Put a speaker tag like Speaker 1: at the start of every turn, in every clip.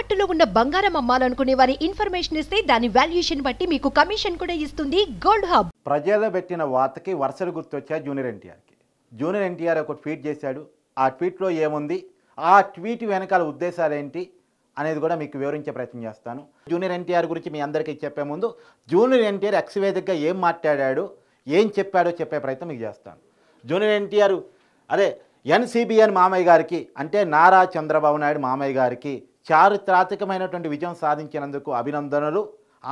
Speaker 1: తాకట్టులో ఉన్న బంగారం అమ్మాలనుకునే వారి ఇన్ఫర్మేషన్ ఇస్తే దాని వాల్యుయేషన్ బట్టి మీకు కమిషన్ కూడా ఇస్తుంది గోల్డ్ హబ్ ప్రజలు పెట్టిన వార్తకి వరుసలు గుర్తొచ్చాయి జూనియర్ ఎన్టీఆర్కి జూనియర్ ఎన్టీఆర్ ఒక ట్వీట్ చేశాడు ఆ ట్వీట్లో ఏముంది ఆ ట్వీట్ వెనకాల ఉద్దేశాలు ఏంటి అనేది కూడా మీకు వివరించే ప్రయత్నం చేస్తాను జూనియర్ ఎన్టీఆర్ గురించి మీ అందరికీ చెప్పే ముందు జూనియర్ ఎన్టీఆర్ ఎక్స్వేదిక్గా ఏం మాట్లాడాడు ఏం చెప్పాడో చెప్పే ప్రయత్నం మీకు చేస్తాను జూనియర్ ఎన్టీఆర్ అదే ఎన్సీబీఎన్ మామయ్య గారికి అంటే నారా చంద్రబాబు నాయుడు మామయ్య గారికి చారిత్రాత్మకమైనటువంటి విజయం సాధించినందుకు అభినందనలు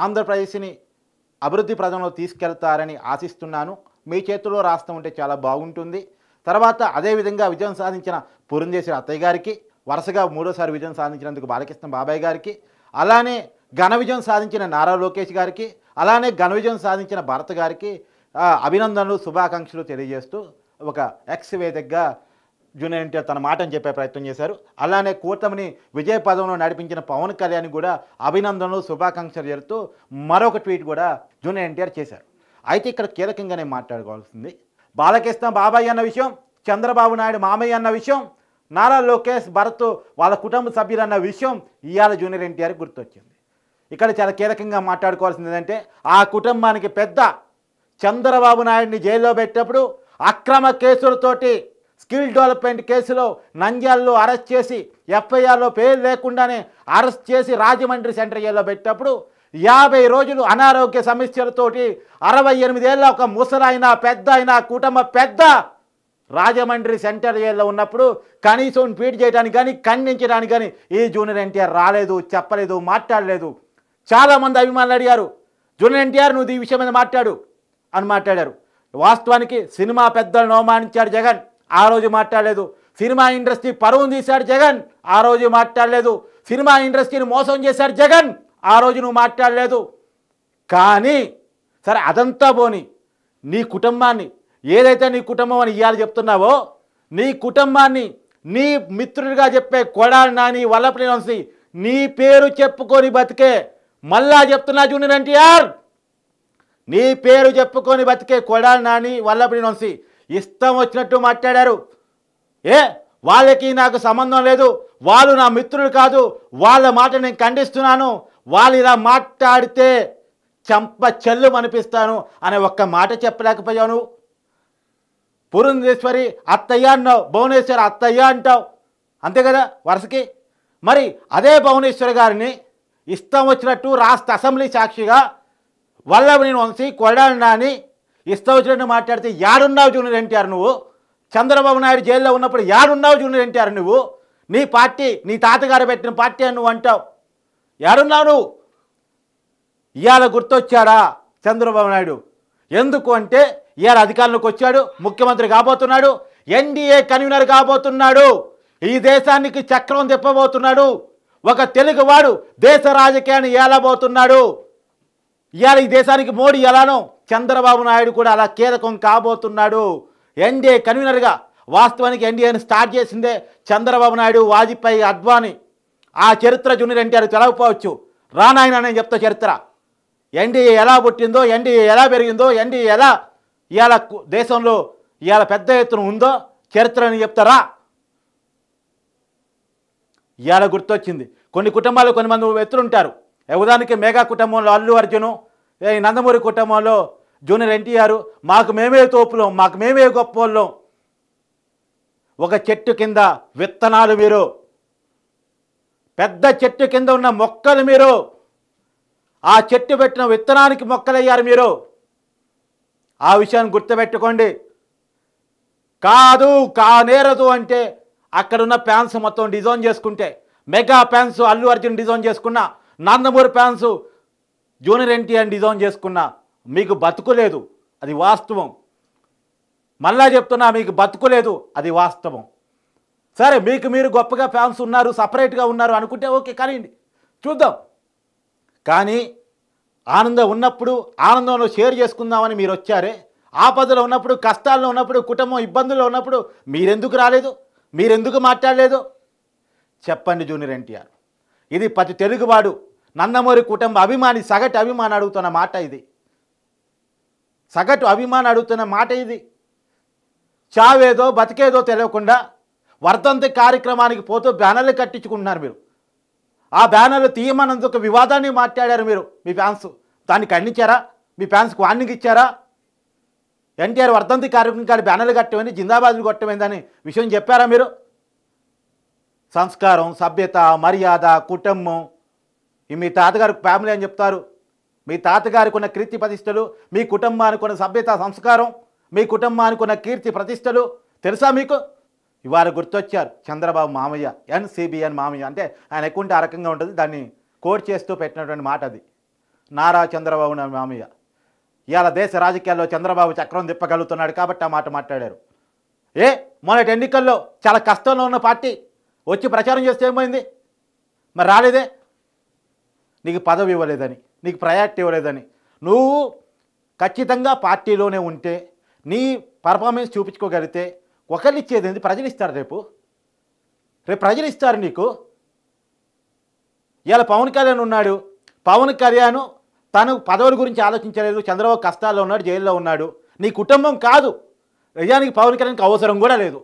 Speaker 1: ఆంధ్రప్రదేశ్ని అభివృద్ధి ప్రజలను తీసుకెళ్తారని ఆశిస్తున్నాను మీ చేతుల్లో రాస్తూ ఉంటే చాలా బాగుంటుంది తర్వాత అదేవిధంగా విజయం సాధించిన పురంధేశ్వరి అత్తయ్య గారికి వరుసగా మూడోసారి విజయం సాధించినందుకు బాలకృష్ణ బాబాయ్ గారికి అలానే ఘన విజయం సాధించిన నారా లోకేష్ గారికి అలానే ఘన విజయం సాధించిన భరత్ గారికి అభినందనలు శుభాకాంక్షలు తెలియజేస్తూ ఒక ఎక్స్ వేదికగా జూనియర్ ఎన్టీఆర్ తన మాటను చెప్పే ప్రయత్నం చేశారు అలానే కూటమిని విజయ పదంలో నడిపించిన పవన్ కళ్యాణ్ కూడా అభినందనలు శుభాకాంక్షలు జరుపుతూ మరొక ట్వీట్ కూడా జూనియర్ ఎన్టీఆర్ చేశారు అయితే ఇక్కడ కీలకంగానే మాట్లాడుకోవాల్సింది బాలకృష్ణ బాబాయ్ అన్న విషయం చంద్రబాబు నాయుడు మామయ్య అన్న విషయం నారా లోకేష్ భరత్ వాళ్ళ కుటుంబ సభ్యులు అన్న విషయం ఇవాళ జూనియర్ ఎన్టీఆర్ గుర్తొచ్చింది ఇక్కడ చాలా కీలకంగా మాట్లాడుకోవాల్సింది ఏంటంటే ఆ కుటుంబానికి పెద్ద చంద్రబాబు నాయుడిని జైల్లో పెట్టినప్పుడు అక్రమ కేసులతోటి స్కిల్ డెవలప్మెంట్ కేసులో నంద్యాలలో అరెస్ట్ చేసి ఎఫ్ఐఆర్లో పేరు లేకుండానే అరెస్ట్ చేసి రాజమండ్రి సెంటర్ జైల్లో పెట్టినప్పుడు యాభై రోజులు అనారోగ్య సమస్యలతోటి అరవై ఎనిమిదేళ్ళ ఒక ముసలాయన పెద్ద అయిన కుటుంబ పెద్ద రాజమండ్రి సెంటర్ జైల్లో ఉన్నప్పుడు కనీసం ట్వీట్ చేయడానికి కానీ ఖండించడానికి కానీ ఈ జూనియర్ ఎన్టీఆర్ రాలేదు చెప్పలేదు మాట్లాడలేదు చాలామంది అభిమానులు అడిగారు జూనియర్ ఎన్టీఆర్ నువ్వు ఈ విషయం మీద మాట్లాడు అని మాట్లాడారు వాస్తవానికి సినిమా పెద్దలను అవమానించాడు జగన్ ఆ రోజు మాట్లాడలేదు సినిమా ఇండస్ట్రీ పరువును తీశాడు జగన్ ఆ రోజు మాట్లాడలేదు సినిమా ఇండస్ట్రీని మోసం చేశాడు జగన్ ఆ రోజు నువ్వు మాట్లాడలేదు కానీ సరే అదంతా పోని నీ కుటుంబాన్ని ఏదైతే నీ కుటుంబం అని ఇవాళ చెప్తున్నావో నీ కుటుంబాన్ని నీ మిత్రుడిగా చెప్పే కొడాలి నాని వల్లపల్లి నీ పేరు చెప్పుకొని బతికే మళ్ళా చెప్తున్నా జూనియర్ ఎన్టీఆర్ నీ పేరు చెప్పుకొని బతికే కొడాలి నాని వల్లపల్లి వంశీ ఇష్టం వచ్చినట్టు మాట్లాడారు ఏ వాళ్ళకి నాకు సంబంధం లేదు వాళ్ళు నా మిత్రులు కాదు వాళ్ళ మాట నేను ఖండిస్తున్నాను వాళ్ళు ఇలా మాట్లాడితే చంప చెల్లు అనిపిస్తాను అనే ఒక్క మాట చెప్పలేకపోయాను పురంధేశ్వరి అత్తయ్య అన్నావు భువనేశ్వరి అత్తయ్య అంటావు అంతే కదా వరుసకి మరి అదే భువనేశ్వరి గారిని ఇష్టం వచ్చినట్టు రాష్ట్ర అసెంబ్లీ సాక్షిగా వల్లభనేని వంశీ కొడాలని ఇష్టం వచ్చినట్టు మాట్లాడితే యాడున్నావు జూనియర్ ఎన్టీఆర్ నువ్వు చంద్రబాబు నాయుడు జైల్లో ఉన్నప్పుడు యాడున్నావు జూనియర్ ఎన్టీఆర్ నువ్వు నీ పార్టీ నీ తాతగారు పెట్టిన పార్టీ అని నువ్వు అంటావు యాడున్నావు నువ్వు ఇవాళ గుర్తొచ్చాడా చంద్రబాబు నాయుడు ఎందుకు అంటే ఇవాళ అధికారంలోకి వచ్చాడు ముఖ్యమంత్రి కాబోతున్నాడు ఎన్డీఏ కన్వీనర్ కాబోతున్నాడు ఈ దేశానికి చక్రం తిప్పబోతున్నాడు ఒక తెలుగువాడు దేశ రాజకీయాన్ని ఏలబోతున్నాడు ఇవాళ ఈ దేశానికి మోడీ ఎలానో చంద్రబాబు నాయుడు కూడా అలా కీలకం కాబోతున్నాడు ఎన్డీఏ కన్వీనర్గా వాస్తవానికి ఎన్డీఏని స్టార్ట్ చేసిందే చంద్రబాబు నాయుడు వాజ్పేయి అద్వానీ ఆ చరిత్ర జూనియర్ ఎన్టీఆర్ తెలవకపోవచ్చు రానాయన అని చెప్తా చరిత్ర ఎన్డీఏ ఎలా పుట్టిందో ఎన్డీఏ ఎలా పెరిగిందో ఎన్డీఏ ఎలా ఇవాళ దేశంలో ఇవాళ పెద్ద ఎత్తున ఉందో చరిత్ర అని చెప్తారా ఇవాళ గుర్తొచ్చింది కొన్ని కుటుంబాలు కొన్ని మంది వ్యక్తులు ఉంటారు ఉదాహరణకి మేఘా కుటుంబంలో అల్లు అర్జును నందమూరి కుటుంబంలో జూనియర్ ఎన్టీఆర్ మాకు మేమే తోపులం మాకు మేమే గొప్ప వాళ్ళం ఒక చెట్టు కింద విత్తనాలు మీరు పెద్ద చెట్టు కింద ఉన్న మొక్కలు మీరు ఆ చెట్టు పెట్టిన విత్తనానికి మొక్కలయ్యారు మీరు ఆ విషయాన్ని గుర్తుపెట్టుకోండి కాదు కానేరదు అంటే అక్కడున్న ఫ్యాన్స్ మొత్తం డిజైన్ చేసుకుంటే mega fans Allu Arjun design చేసుకున్నా Nandamuri fans junior NTR design చేసుకున్నా మీకు బతుకులేదు అది వాస్తవం మళ్ళా చెప్తున్నా మీకు బతుకులేదు అది వాస్తవం సరే మీకు మీరు గొప్పగా ఫ్యాన్స్ ఉన్నారు సపరేట్గా ఉన్నారు అనుకుంటే ఓకే కానివ్వండి చూద్దాం కానీ ఆనందం ఉన్నప్పుడు ఆనందంలో షేర్ చేసుకుందామని మీరు వచ్చారే ఆపదలో ఉన్నప్పుడు కష్టాల్లో ఉన్నప్పుడు కుటుంబం ఇబ్బందుల్లో ఉన్నప్పుడు మీరెందుకు రాలేదు మీరెందుకు మాట్లాడలేదు చెప్పండి జూనియర్ ఎన్టీఆర్ ఇది ప్రతి తెలుగువాడు నందమూరి కుటుంబ అభిమాని సగటు అభిమాని అడుగుతున్న మాట ఇది సగటు అభిమాని అడుగుతున్న మాట ఇది చావేదో బతికేదో తెలియకుండా వర్ధంతి కార్యక్రమానికి పోతూ బ్యానర్లు కట్టించుకుంటున్నారు మీరు ఆ బ్యానర్లు తీయమన్నందుకు వివాదాన్ని మాట్లాడారు మీరు మీ ఫ్యాన్స్ దాన్ని ఖండించారా మీ ఫ్యాన్స్కి వార్నింగ్ ఇచ్చారా ఎన్టీఆర్ వర్ధంతి కార్యక్రమం బ్యానర్లు కట్టమని జిందాబాద్లు కొట్టమైందని విషయం చెప్పారా మీరు సంస్కారం సభ్యత మర్యాద కుటుంబం మీ తాతగారు ఫ్యామిలీ అని చెప్తారు మీ తాతగారికి ఉన్న కీర్తి ప్రతిష్టలు మీ కుటుంబానికి ఉన్న సభ్యత సంస్కారం మీ కుటుంబానికి ఉన్న కీర్తి ప్రతిష్టలు తెలుసా మీకు ఇవాళ గుర్తొచ్చారు చంద్రబాబు మామయ్య ఎన్సీబీఎన్ మామయ్య అంటే ఆయన ఎక్కువంటే ఆ రకంగా ఉంటుంది దాన్ని కోట్ చేస్తూ పెట్టినటువంటి మాట అది నారా చంద్రబాబు మామయ్య ఇవాళ దేశ రాజకీయాల్లో చంద్రబాబు చక్రం తిప్పగలుగుతున్నాడు కాబట్టి ఆ మాట మాట్లాడారు ఏ మొన్నటి ఎన్నికల్లో చాలా కష్టంలో ఉన్న పార్టీ వచ్చి ప్రచారం చేస్తే ఏమైంది మరి రాలేదే నీకు పదవి ఇవ్వలేదని నీకు ప్రయారిటీ ఇవ్వలేదని నువ్వు ఖచ్చితంగా పార్టీలోనే ఉంటే నీ పర్ఫార్మెన్స్ చూపించుకోగలిగితే ఒకళ్ళు ఇచ్చేది ఏంది ప్రజలు ఇస్తారు రేపు రేపు ప్రజలు ఇస్తారు నీకు ఇవాళ పవన్ కళ్యాణ్ ఉన్నాడు పవన్ కళ్యాణ్ తను పదవుల గురించి ఆలోచించలేదు చంద్రబాబు కష్టాల్లో ఉన్నాడు జైల్లో ఉన్నాడు నీ కుటుంబం కాదు నిజానికి పవన్ కళ్యాణ్కి అవసరం కూడా లేదు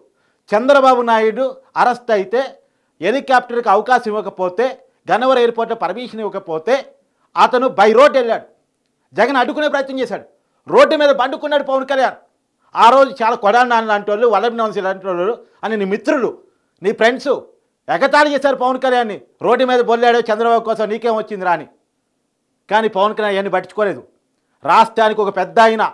Speaker 1: చంద్రబాబు నాయుడు అరెస్ట్ అయితే హెలికాప్టర్కి అవకాశం ఇవ్వకపోతే గన్నవరం ఎయిర్పోర్ట్లో పర్మిషన్ ఇవ్వకపోతే అతను బై రోడ్ వెళ్ళాడు జగన్ అడ్డుకునే ప్రయత్నం చేశాడు రోడ్డు మీద పండుకున్నాడు పవన్ కళ్యాణ్ ఆ రోజు చాలా కొడాలి నాన్న లాంటి వాళ్ళు వల్లభి నవంశి లాంటి వాళ్ళు అని నీ మిత్రులు నీ ఫ్రెండ్స్ ఎగతాళి చేశారు పవన్ కళ్యాణ్ని రోడ్డు మీద బొల్లాడు చంద్రబాబు కోసం నీకేం వచ్చింది రాని కానీ పవన్ కళ్యాణ్ ఇవన్నీ పట్టించుకోలేదు రాష్ట్రానికి ఒక పెద్ద ఆయన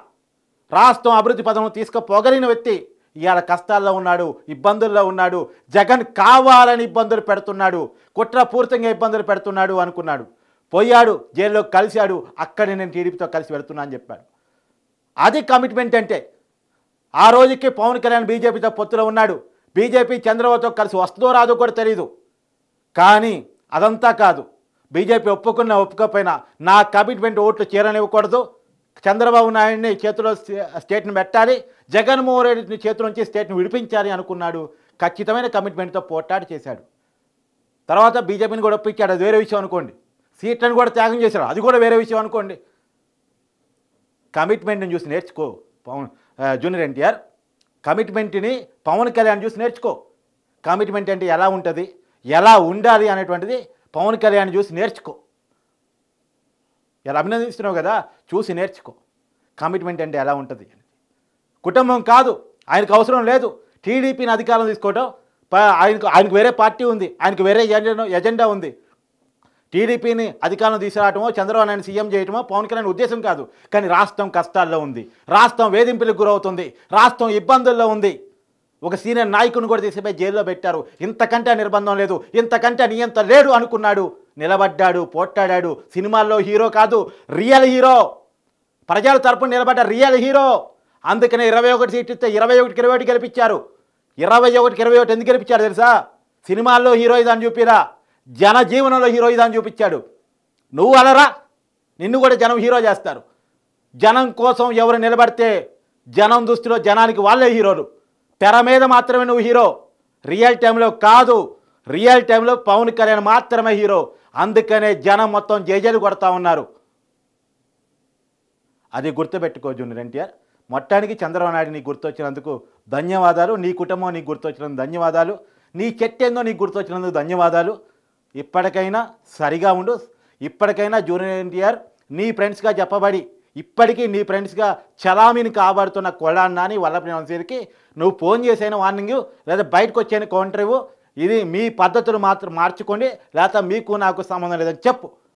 Speaker 1: రాష్ట్రం అభివృద్ధి పదం తీసుకుపోగలిగిన వ్యక్తి ఇవాళ కష్టాల్లో ఉన్నాడు ఇబ్బందుల్లో ఉన్నాడు జగన్ కావాలని ఇబ్బందులు పెడుతున్నాడు పూర్తిగా ఇబ్బందులు పెడుతున్నాడు అనుకున్నాడు పోయాడు జైల్లో కలిశాడు అక్కడే నేను టీడీపీతో కలిసి వెళుతున్నా అని చెప్పాడు అది కమిట్మెంట్ అంటే ఆ రోజుకి పవన్ కళ్యాణ్ బీజేపీతో పొత్తులో ఉన్నాడు బీజేపీ చంద్రబాబుతో కలిసి వస్తుందో రాదో కూడా తెలీదు కానీ అదంతా కాదు బీజేపీ ఒప్పుకున్నా ఒప్పుకోకపోయినా నా కమిట్మెంట్ ఓట్లు చేరనివ్వకూడదు చంద్రబాబు నాయుడిని చేతిలో స్టేట్ని పెట్టాలి జగన్మోహన్ రెడ్డిని చేతి నుంచి స్టేట్ని విడిపించాలి అనుకున్నాడు ఖచ్చితమైన కమిట్మెంట్తో పోట్లాడు చేశాడు తర్వాత బీజేపీని కూడా ఒప్పించాడు అది వేరే విషయం అనుకోండి సీట్లను కూడా త్యాగం చేశారు అది కూడా వేరే విషయం అనుకోండి కమిట్మెంట్ని చూసి నేర్చుకో పవన్ జూనియర్ ఎన్టీఆర్ కమిట్మెంట్ని పవన్ కళ్యాణ్ చూసి నేర్చుకో కమిట్మెంట్ అంటే ఎలా ఉంటుంది ఎలా ఉండాలి అనేటువంటిది పవన్ కళ్యాణ్ చూసి నేర్చుకో ఇలా అభినందిస్తున్నావు కదా చూసి నేర్చుకో కమిట్మెంట్ అంటే ఎలా ఉంటుంది కుటుంబం కాదు ఆయనకు అవసరం లేదు టీడీపీని అధికారం తీసుకోవడం ఆయనకు ఆయనకు వేరే పార్టీ ఉంది ఆయనకు వేరే ఎజెండా ఉంది టీడీపీని అధికారం తీసుకురావటమో చంద్రబాబు నాయుడు సీఎం చేయటమో పవన్ కళ్యాణ్ ఉద్దేశం కాదు కానీ రాష్ట్రం కష్టాల్లో ఉంది రాష్ట్రం వేధింపులకు గురవుతుంది రాష్ట్రం ఇబ్బందుల్లో ఉంది ఒక సీనియర్ నాయకుని కూడా తీసిపోయి జైల్లో పెట్టారు ఇంతకంటే నిర్బంధం లేదు ఇంతకంటే నియంత లేడు అనుకున్నాడు నిలబడ్డాడు పోట్టాడాడు సినిమాల్లో హీరో కాదు రియల్ హీరో ప్రజల తరపున నిలబడ్డ రియల్ హీరో అందుకనే ఇరవై ఒకటి సీట్ ఇస్తే ఇరవై ఒకటికి ఇరవై ఒకటి గెలిపించారు ఇరవై ఒకటికి ఇరవై ఒకటి ఎందుకు గెలిపించారు తెలుసా సినిమాల్లో హీరో అని చూపిరా జన జీవనంలో హీరోయిజం చూపించాడు నువ్వు అలరా నిన్ను కూడా జనం హీరో చేస్తారు జనం కోసం ఎవరు నిలబడితే జనం దృష్టిలో జనానికి వాళ్ళే హీరోలు తెర మీద మాత్రమే నువ్వు హీరో రియల్ టైంలో కాదు రియల్ టైంలో పవన్ కళ్యాణ్ మాత్రమే హీరో అందుకనే జనం మొత్తం జేజలు కొడతా ఉన్నారు అది గుర్తుపెట్టుకో జూనియర్ ఎన్టీఆర్ మొత్తానికి చంద్రబాబు నాయుడు నీకు గుర్తొచ్చినందుకు ధన్యవాదాలు నీ కుటుంబం నీకు గుర్తొచ్చినందుకు ధన్యవాదాలు నీ చెట్టేందో నీకు గుర్తొచ్చినందుకు ధన్యవాదాలు ఇప్పటికైనా సరిగా ఉండు ఇప్పటికైనా జూనియర్ ఎన్టీఆర్ నీ ఫ్రెండ్స్గా చెప్పబడి ఇప్పటికీ నీ ఫ్రెండ్స్గా చలామీని కాబడుతున్న కొడాన్నాని వల్లభ వంశీకి నువ్వు ఫోన్ చేసిన వార్నింగ్ లేదా బయటకు వచ్చేయని కౌంటర్ ఇది మీ పద్ధతులు మాత్రం మార్చుకోండి లేకపోతే మీకు నాకు సంబంధం లేదని చెప్పు